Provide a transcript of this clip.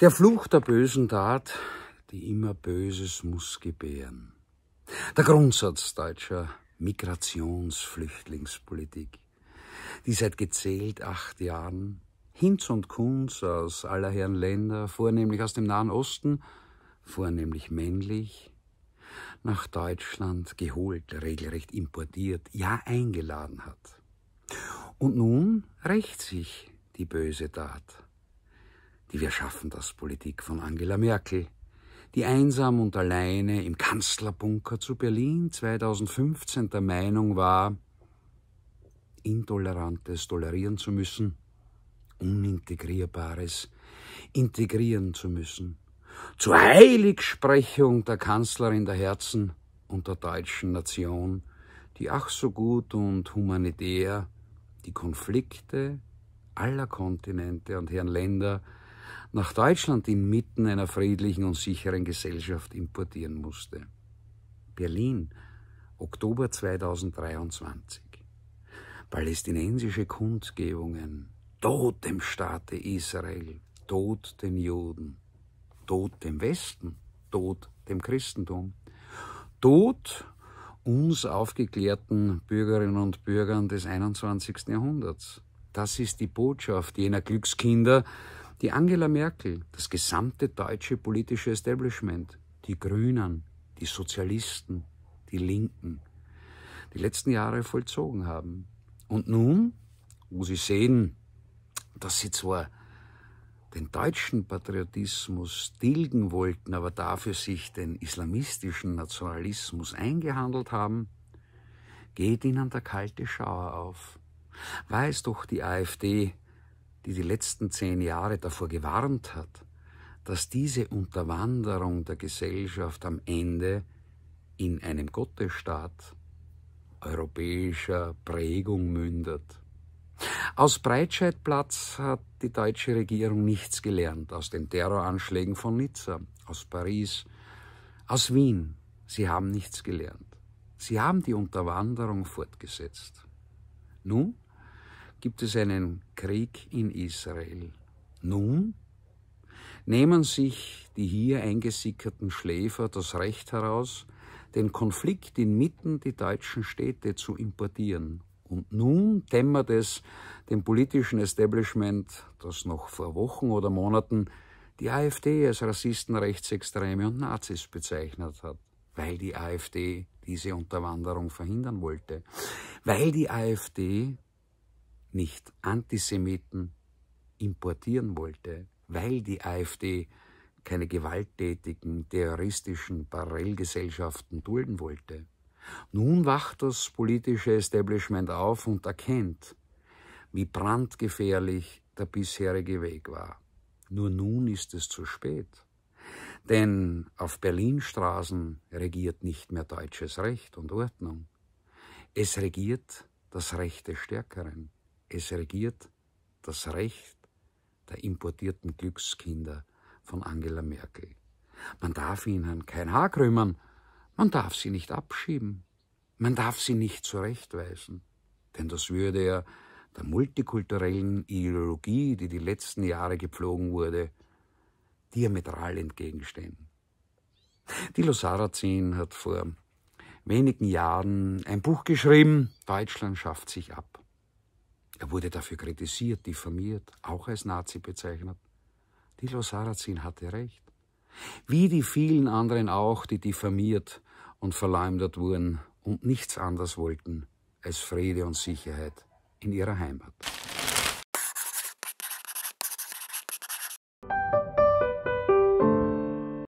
Der Fluch der bösen Tat, die immer Böses muss gebären. Der Grundsatz deutscher Migrationsflüchtlingspolitik, die seit gezählt acht Jahren Hinz und Kunz aus aller Herren Länder, vornehmlich aus dem Nahen Osten, vornehmlich männlich, nach Deutschland geholt, regelrecht importiert, ja eingeladen hat. Und nun rächt sich die böse Tat die Wir schaffen das Politik von Angela Merkel, die einsam und alleine im Kanzlerbunker zu Berlin 2015 der Meinung war, Intolerantes tolerieren zu müssen, Unintegrierbares integrieren zu müssen, zur Heiligsprechung der Kanzlerin der Herzen und der deutschen Nation, die ach so gut und humanitär die Konflikte aller Kontinente und Herren Länder nach Deutschland inmitten einer friedlichen und sicheren Gesellschaft importieren musste. Berlin, Oktober 2023. Palästinensische Kundgebungen. Tod dem Staate Israel, Tod den Juden, Tod dem Westen, Tod dem Christentum, Tod uns aufgeklärten Bürgerinnen und Bürgern des 21. Jahrhunderts. Das ist die Botschaft jener Glückskinder, die Angela Merkel, das gesamte deutsche politische Establishment, die Grünen, die Sozialisten, die Linken, die letzten Jahre vollzogen haben. Und nun, wo sie sehen, dass sie zwar den deutschen Patriotismus tilgen wollten, aber dafür sich den islamistischen Nationalismus eingehandelt haben, geht ihnen der kalte Schauer auf. Weiß doch die AfD, die die letzten zehn Jahre davor gewarnt hat, dass diese Unterwanderung der Gesellschaft am Ende in einem Gottesstaat europäischer Prägung mündet. Aus Breitscheidplatz hat die deutsche Regierung nichts gelernt, aus den Terroranschlägen von Nizza, aus Paris, aus Wien. Sie haben nichts gelernt. Sie haben die Unterwanderung fortgesetzt. Nun gibt es einen Krieg in Israel. Nun nehmen sich die hier eingesickerten Schläfer das Recht heraus, den Konflikt inmitten die deutschen Städte zu importieren. Und nun dämmert es dem politischen Establishment, das noch vor Wochen oder Monaten die AfD als Rassisten, Rechtsextreme und Nazis bezeichnet hat, weil die AfD diese Unterwanderung verhindern wollte, weil die AfD nicht Antisemiten importieren wollte, weil die AfD keine gewalttätigen, terroristischen Parallelgesellschaften dulden wollte. Nun wacht das politische Establishment auf und erkennt, wie brandgefährlich der bisherige Weg war. Nur nun ist es zu spät. Denn auf Berlinstraßen regiert nicht mehr deutsches Recht und Ordnung. Es regiert das Recht des Stärkeren. Es regiert das Recht der importierten Glückskinder von Angela Merkel. Man darf ihnen kein Haar krümmern, man darf sie nicht abschieben, man darf sie nicht zurechtweisen, denn das würde ja der multikulturellen Ideologie, die die letzten Jahre gepflogen wurde, diametral entgegenstehen. Dilo Sarrazin hat vor wenigen Jahren ein Buch geschrieben, Deutschland schafft sich ab. Er wurde dafür kritisiert, diffamiert, auch als Nazi bezeichnet. Thilo Sarrazin hatte recht. Wie die vielen anderen auch, die diffamiert und verleumdet wurden und nichts anders wollten als Friede und Sicherheit in ihrer Heimat.